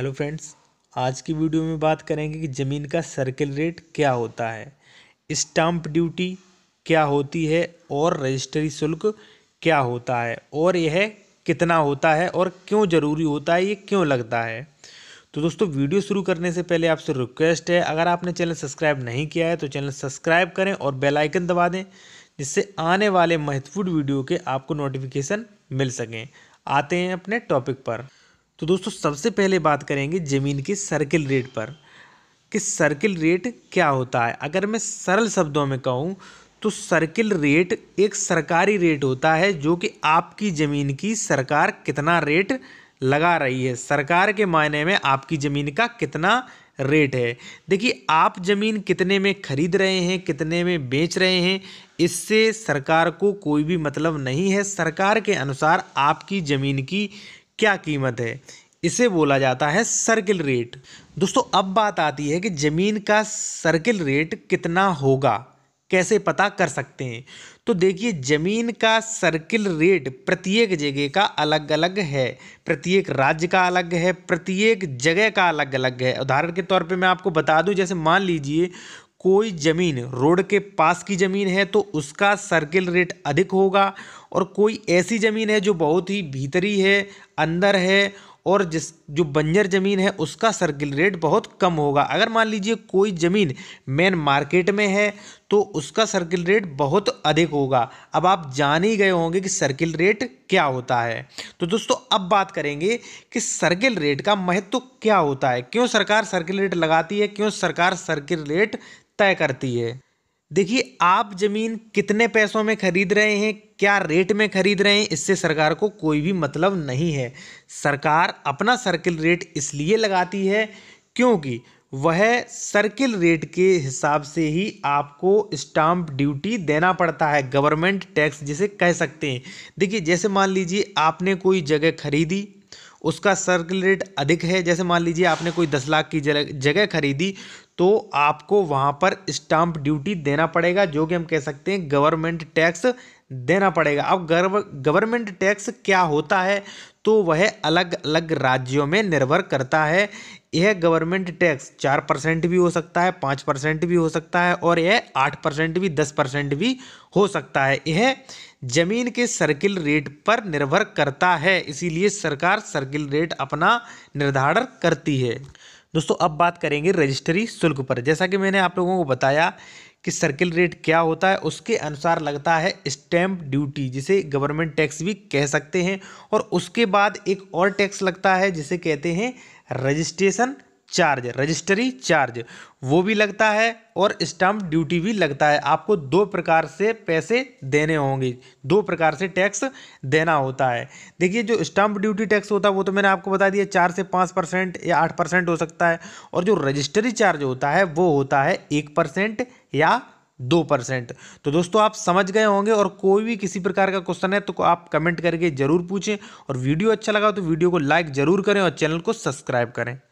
hello friends आज की video में बात करेंगे कि ज़मीन का सर्किल रेट क्या होता है स्टाम्प ड्यूटी क्या होती है और रजिस्ट्री शुल्क क्या होता है और यह कितना होता है और क्यों ज़रूरी होता है ये क्यों लगता है तो दोस्तों वीडियो शुरू करने से पहले आपसे रिक्वेस्ट है अगर आपने चैनल सब्सक्राइब नहीं किया है तो चैनल सब्सक्राइब करें और बेल आइकन दबा दें जिससे आने वाले महत्वपूर्ण वीडियो के आपको नोटिफिकेशन मिल सकें आते हैं अपने टॉपिक पर तो दोस्तों सबसे पहले बात करेंगे ज़मीन के सर्किल रेट पर कि सर्किल रेट क्या होता है अगर मैं सरल शब्दों में कहूँ तो सर्किल रेट एक सरकारी रेट होता है जो कि आपकी ज़मीन की सरकार कितना रेट लगा रही है सरकार के मायने में आपकी ज़मीन का कितना रेट है देखिए आप ज़मीन कितने में ख़रीद रहे हैं कितने में बेच रहे हैं इससे सरकार को कोई भी मतलब नहीं है सरकार के अनुसार आपकी ज़मीन की क्या कीमत है इसे बोला जाता है सर्किल रेट दोस्तों अब बात आती है कि ज़मीन का सर्किल रेट कितना होगा कैसे पता कर सकते हैं तो देखिए ज़मीन का सर्किल रेट प्रत्येक जगह का अलग अलग है प्रत्येक राज्य का अलग है प्रत्येक जगह का अलग अलग है उदाहरण के तौर पे मैं आपको बता दूं जैसे मान लीजिए कोई ज़मीन रोड के पास की ज़मीन है तो उसका सर्किल रेट अधिक होगा और कोई ऐसी ज़मीन है जो बहुत ही भीतरी है अंदर है और जिस जो बंजर ज़मीन है उसका सर्किल रेट बहुत कम होगा अगर मान लीजिए कोई ज़मीन मेन मार्केट में है तो उसका सर्किल रेट बहुत अधिक होगा अब आप जान ही गए होंगे कि सर्किल रेट क्या होता है तो दोस्तों अब बात करेंगे कि सर्किल रेट का महत्व तो क्या होता है क्यों सरकार सर्किल रेट लगाती है क्यों सरकार सर्किल रेट तय करती है देखिए आप ज़मीन कितने पैसों में खरीद रहे हैं क्या रेट में खरीद रहे हैं इससे सरकार को कोई भी मतलब नहीं है सरकार अपना सर्किल रेट इसलिए लगाती है क्योंकि वह सर्किल रेट के हिसाब से ही आपको स्टाम्प ड्यूटी देना पड़ता है गवर्नमेंट टैक्स जिसे कह सकते हैं देखिए जैसे मान लीजिए आपने कोई जगह खरीदी उसका सर्किल रेट अधिक है जैसे मान लीजिए आपने कोई दस लाख की जगह खरीदी तो आपको वहाँ पर स्टाम्प ड्यूटी देना पड़ेगा जो कि हम कह सकते हैं गवर्नमेंट टैक्स देना पड़ेगा अब गवर्नमेंट टैक्स क्या होता है तो वह अलग अलग राज्यों में निर्भर करता है यह गवर्नमेंट टैक्स चार परसेंट भी हो सकता है पाँच परसेंट भी हो सकता है और यह आठ परसेंट भी दस परसेंट भी हो सकता है यह ज़मीन के सर्किल रेट पर निर्भर करता है इसीलिए सरकार सर्किल रेट अपना निर्धारण करती है दोस्तों अब बात करेंगे रजिस्ट्री शुल्क पर जैसा कि मैंने आप लोगों को बताया कि सर्किल रेट क्या होता है उसके अनुसार लगता है स्टैम्प ड्यूटी जिसे गवर्नमेंट टैक्स भी कह सकते हैं और उसके बाद एक और टैक्स लगता है जिसे कहते हैं रजिस्ट्रेशन चार्ज रजिस्ट्री चार्ज वो भी लगता है और स्टाम्प ड्यूटी भी लगता है आपको दो प्रकार से पैसे देने होंगे दो प्रकार से टैक्स देना होता है देखिए जो स्टाम्प ड्यूटी टैक्स होता है वो तो मैंने आपको बता दिया चार से पाँच परसेंट या आठ परसेंट हो सकता है और जो रजिस्ट्री चार्ज होता है वो होता है एक परसेंट या दो परसेंट तो दोस्तों आप समझ गए होंगे और कोई भी किसी प्रकार का क्वेश्चन है तो आप कमेंट करके ज़रूर पूछें और वीडियो अच्छा लगा तो वीडियो को लाइक ज़रूर करें और चैनल को सब्सक्राइब करें